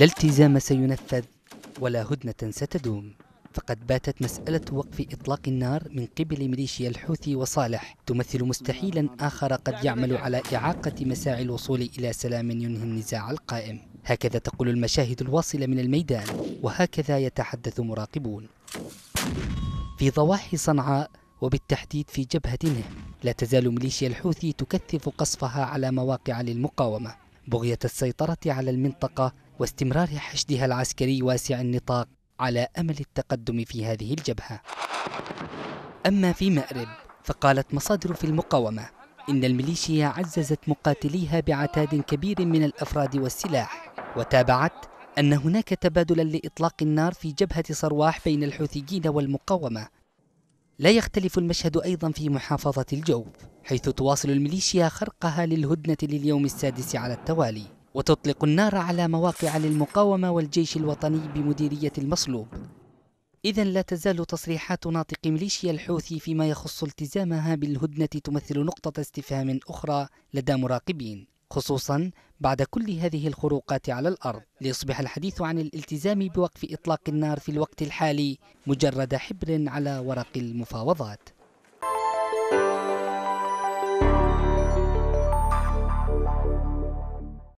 لا التزام سينفذ ولا هدنة ستدوم فقد باتت مسألة وقف إطلاق النار من قبل ميليشيا الحوثي وصالح تمثل مستحيلا آخر قد يعمل على إعاقة مساعي الوصول إلى سلام ينهي النزاع القائم هكذا تقول المشاهد الواصلة من الميدان وهكذا يتحدث مراقبون في ضواحي صنعاء وبالتحديد في جبهة نهم لا تزال ميليشيا الحوثي تكثف قصفها على مواقع للمقاومة بغية السيطرة على المنطقة واستمرار حشدها العسكري واسع النطاق على أمل التقدم في هذه الجبهة أما في مأرب فقالت مصادر في المقاومة إن الميليشيا عززت مقاتليها بعتاد كبير من الأفراد والسلاح وتابعت أن هناك تبادلا لإطلاق النار في جبهة صرواح بين الحوثيين والمقاومة لا يختلف المشهد أيضا في محافظة الجوف حيث تواصل الميليشيا خرقها للهدنة لليوم السادس على التوالي وتطلق النار على مواقع للمقاومة والجيش الوطني بمديرية المصلوب إذا لا تزال تصريحات ناطق ميليشيا الحوثي فيما يخص التزامها بالهدنة تمثل نقطة استفهام أخرى لدى مراقبين خصوصا بعد كل هذه الخروقات على الأرض ليصبح الحديث عن الالتزام بوقف إطلاق النار في الوقت الحالي مجرد حبر على ورق المفاوضات